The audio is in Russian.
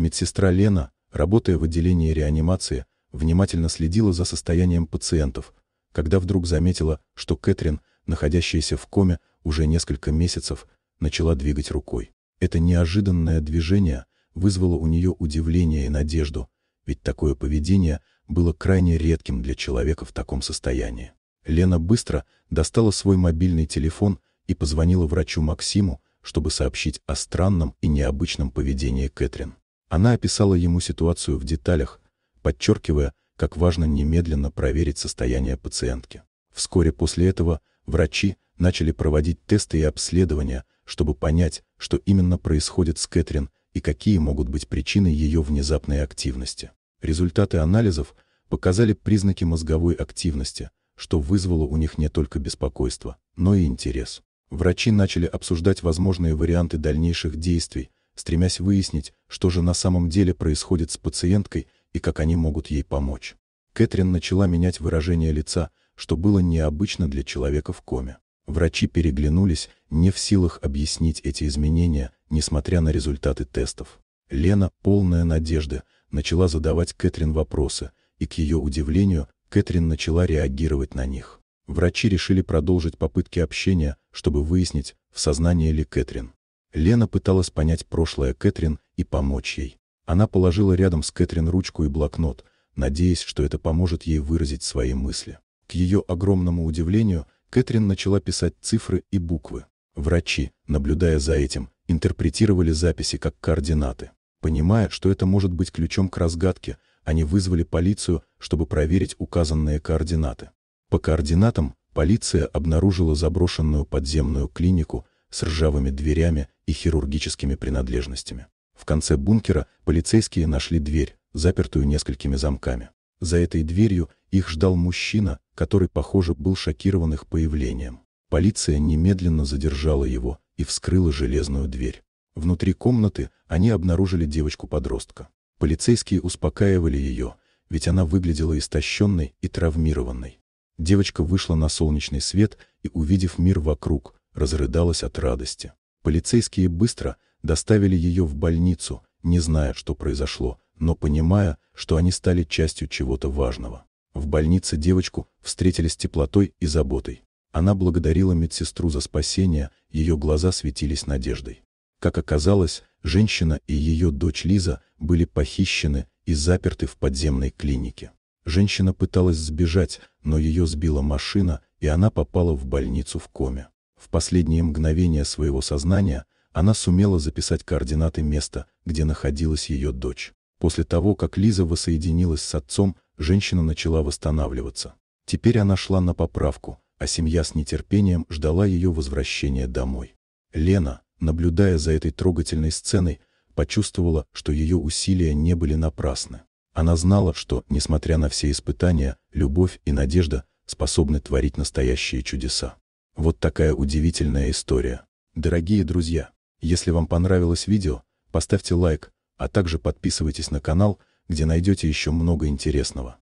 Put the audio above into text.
Медсестра Лена, работая в отделении реанимации, внимательно следила за состоянием пациентов, когда вдруг заметила, что Кэтрин, находящаяся в коме уже несколько месяцев, начала двигать рукой. Это неожиданное движение вызвало у нее удивление и надежду, ведь такое поведение было крайне редким для человека в таком состоянии. Лена быстро достала свой мобильный телефон и позвонила врачу Максиму, чтобы сообщить о странном и необычном поведении Кэтрин. Она описала ему ситуацию в деталях, подчеркивая, как важно немедленно проверить состояние пациентки. Вскоре после этого врачи начали проводить тесты и обследования, чтобы понять, что именно происходит с Кэтрин и какие могут быть причины ее внезапной активности. Результаты анализов показали признаки мозговой активности, что вызвало у них не только беспокойство, но и интерес. Врачи начали обсуждать возможные варианты дальнейших действий, стремясь выяснить, что же на самом деле происходит с пациенткой и как они могут ей помочь. Кэтрин начала менять выражение лица, что было необычно для человека в коме. Врачи переглянулись, не в силах объяснить эти изменения, несмотря на результаты тестов. Лена, полная надежды, начала задавать Кэтрин вопросы, и к ее удивлению, Кэтрин начала реагировать на них. Врачи решили продолжить попытки общения, чтобы выяснить, в сознании ли Кэтрин. Лена пыталась понять прошлое Кэтрин и помочь ей. Она положила рядом с Кэтрин ручку и блокнот, надеясь, что это поможет ей выразить свои мысли. К ее огромному удивлению, Кэтрин начала писать цифры и буквы. Врачи, наблюдая за этим, интерпретировали записи как координаты. Понимая, что это может быть ключом к разгадке, они вызвали полицию, чтобы проверить указанные координаты. По координатам полиция обнаружила заброшенную подземную клинику с ржавыми дверями и хирургическими принадлежностями. В конце бункера полицейские нашли дверь, запертую несколькими замками. За этой дверью их ждал мужчина, который, похоже, был шокирован их появлением. Полиция немедленно задержала его и вскрыла железную дверь. Внутри комнаты они обнаружили девочку-подростка. Полицейские успокаивали ее, ведь она выглядела истощенной и травмированной. Девочка вышла на солнечный свет и, увидев мир вокруг, разрыдалась от радости. Полицейские быстро доставили ее в больницу, не зная, что произошло, но понимая, что они стали частью чего-то важного. В больнице девочку встретили с теплотой и заботой. Она благодарила медсестру за спасение, ее глаза светились надеждой. Как оказалось, женщина и ее дочь Лиза были похищены и заперты в подземной клинике. Женщина пыталась сбежать, но ее сбила машина, и она попала в больницу в коме. В последние мгновения своего сознания она сумела записать координаты места, где находилась ее дочь. После того, как Лиза воссоединилась с отцом, женщина начала восстанавливаться. Теперь она шла на поправку, а семья с нетерпением ждала ее возвращения домой. Лена, наблюдая за этой трогательной сценой, почувствовала, что ее усилия не были напрасны. Она знала, что, несмотря на все испытания, любовь и надежда способны творить настоящие чудеса. Вот такая удивительная история. Дорогие друзья, если вам понравилось видео, поставьте лайк, а также подписывайтесь на канал, где найдете еще много интересного.